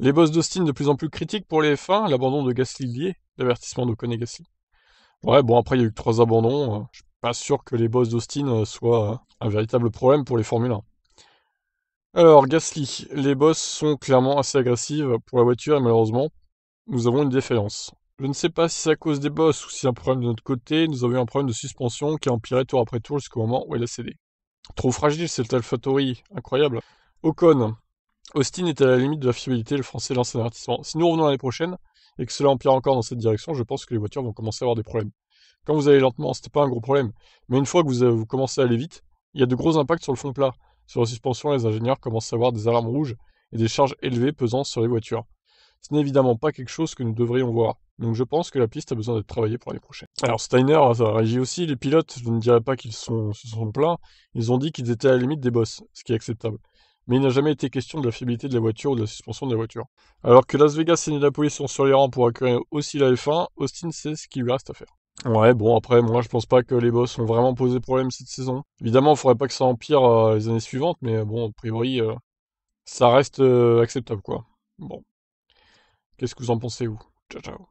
Les boss d'Austin de plus en plus critiques pour les F1, l'abandon de Gasly lié, l'avertissement de et Gasly. Ouais, bon, après, il y a eu que trois abandons. Euh, je suis pas sûr que les boss d'Austin euh, soient euh, un véritable problème pour les Formule 1. Alors, Gasly, les bosses sont clairement assez agressives pour la voiture et malheureusement, nous avons une défaillance. Je ne sais pas si c'est à cause des bosses ou si c'est un problème de notre côté, nous avons eu un problème de suspension qui a empiré tour après tour jusqu'au moment où elle a cédé. Trop fragile cette AlphaTauri, incroyable. Ocon, Austin est à la limite de la fiabilité, le français lance un avertissement. Si nous revenons l'année prochaine, et que cela empire encore dans cette direction, je pense que les voitures vont commencer à avoir des problèmes. Quand vous allez lentement, n'est pas un gros problème. Mais une fois que vous, commencez à aller vite, il y a de gros impacts sur le fond plat. Sur la suspension, les ingénieurs commencent à avoir des alarmes rouges et des charges élevées pesant sur les voitures. Ce n'est évidemment pas quelque chose que nous devrions voir. Donc je pense que la piste a besoin d'être travaillée pour l'année prochaine. Alors Steiner réagit aussi, les pilotes, je ne dirais pas qu'ils sont, se sont plaints, ils ont dit qu'ils étaient à la limite des bosses, ce qui est acceptable mais il n'a jamais été question de la fiabilité de la voiture ou de la suspension de la voiture. Alors que Las Vegas et la sont sur les rangs pour accueillir aussi la F1, Austin sait ce qu'il lui reste à faire. Ouais, bon, après, moi, je pense pas que les boss ont vraiment posé problème cette saison. Évidemment, il faudrait pas que ça empire euh, les années suivantes, mais euh, bon, a priori, euh, ça reste acceptable, quoi. Bon. Qu'est-ce que vous en pensez, vous Ciao, ciao.